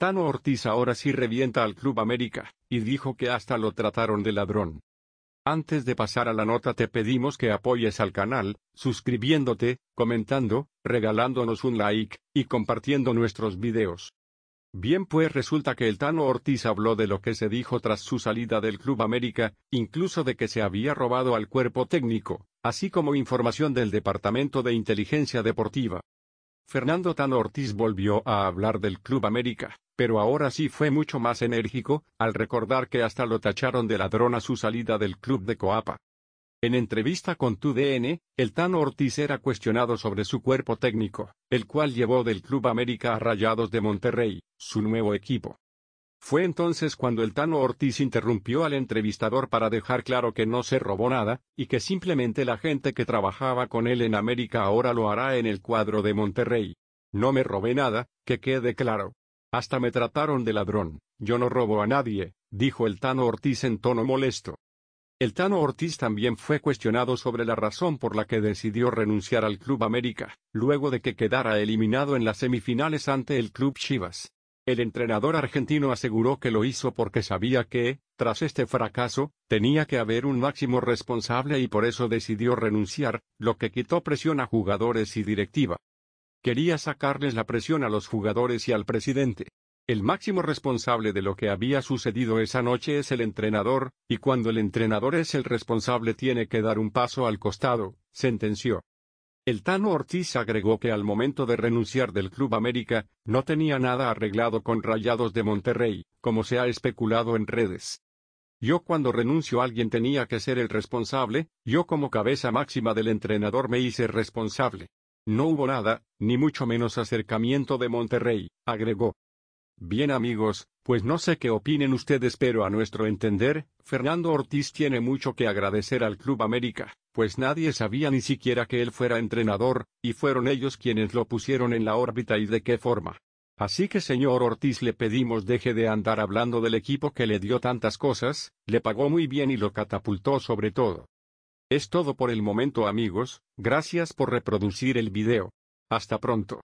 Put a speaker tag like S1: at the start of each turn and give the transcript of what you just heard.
S1: Tano Ortiz ahora sí revienta al Club América, y dijo que hasta lo trataron de ladrón. Antes de pasar a la nota te pedimos que apoyes al canal, suscribiéndote, comentando, regalándonos un like, y compartiendo nuestros videos. Bien pues resulta que el Tano Ortiz habló de lo que se dijo tras su salida del Club América, incluso de que se había robado al cuerpo técnico, así como información del Departamento de Inteligencia Deportiva. Fernando Tan Ortiz volvió a hablar del Club América, pero ahora sí fue mucho más enérgico, al recordar que hasta lo tacharon de ladrón a su salida del club de Coapa. En entrevista con TUDN, el Tan Ortiz era cuestionado sobre su cuerpo técnico, el cual llevó del Club América a Rayados de Monterrey, su nuevo equipo. Fue entonces cuando el Tano Ortiz interrumpió al entrevistador para dejar claro que no se robó nada, y que simplemente la gente que trabajaba con él en América ahora lo hará en el cuadro de Monterrey. No me robé nada, que quede claro. Hasta me trataron de ladrón, yo no robo a nadie, dijo el Tano Ortiz en tono molesto. El Tano Ortiz también fue cuestionado sobre la razón por la que decidió renunciar al Club América, luego de que quedara eliminado en las semifinales ante el Club Chivas. El entrenador argentino aseguró que lo hizo porque sabía que, tras este fracaso, tenía que haber un máximo responsable y por eso decidió renunciar, lo que quitó presión a jugadores y directiva. Quería sacarles la presión a los jugadores y al presidente. El máximo responsable de lo que había sucedido esa noche es el entrenador, y cuando el entrenador es el responsable tiene que dar un paso al costado, sentenció. El Tano Ortiz agregó que al momento de renunciar del Club América, no tenía nada arreglado con Rayados de Monterrey, como se ha especulado en redes. Yo cuando renuncio alguien tenía que ser el responsable, yo como cabeza máxima del entrenador me hice responsable. No hubo nada, ni mucho menos acercamiento de Monterrey, agregó. Bien amigos, pues no sé qué opinen ustedes pero a nuestro entender, Fernando Ortiz tiene mucho que agradecer al Club América, pues nadie sabía ni siquiera que él fuera entrenador, y fueron ellos quienes lo pusieron en la órbita y de qué forma. Así que señor Ortiz le pedimos deje de andar hablando del equipo que le dio tantas cosas, le pagó muy bien y lo catapultó sobre todo. Es todo por el momento amigos, gracias por reproducir el video. Hasta pronto.